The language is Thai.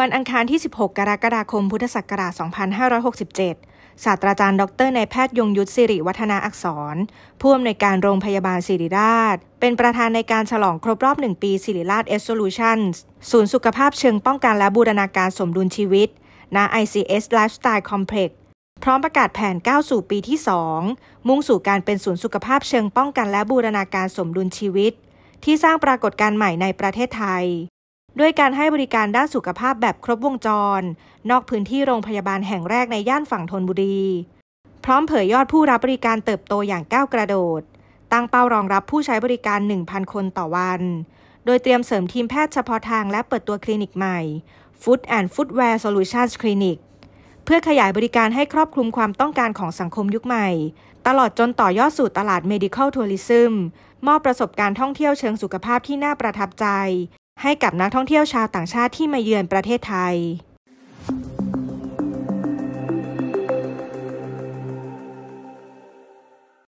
วันอังคารที่ 16 กรกฎาคม พุทธศักราช 2567 ศาสตราจารย์ ดร นายแพทย์ยงยุทธสิริวัฒนาอักษร ผู้อำนวยการโรงพยาบาลศิริราช เป็นประธานในการฉลองครบรอบ 1 ปีศิริราชเอสโซลูชันส์ศูนย์สุขภาพเชิงป้องกันและบูรณาการสมดุลชีวิต ณ ICS Lifestyle Complex พร้อมประกาศแผนก้าวสู่ปีที่2 มุ่งสู่การเป็นศูนย์สุขภาพเชิงป้องกันและบูรณาการสมดุลชีวิต ที่สร้างปรากฏการณ์ใหม่ในประเทศไทยด้วยการให้บริการด้านสุขภาพแบบครบวงจร นอกพื้นที่โรงพยาบาลแห่งแรกในย่านฝั่งธนบุรีพร้อมเผยยอดผู้รับบริการเติบโตอย่างก้าวกระโดด ตั้งเป้ารองรับผู้ใช้บริการ 1,000 คนต่อวัน โดยเตรียมเสริมทีมแพทย์เฉพาะทางและเปิดตัวคลินิกใหม่ Food and f o o d w a r Solutions Clinic เพื่อขยายบริการให้ครอบคลุมความต้องการของสังคมยุคใหม่ ตลอดจนต่อยอดสู่ตลาด medical tourism มอบประสบการณ์ท่องเที่ยวเชิงสุขภาพที่น่าประทับใจให้กับนักท่องเที่ยวชาวต่างชาติที่มาเยือนประเทศไทย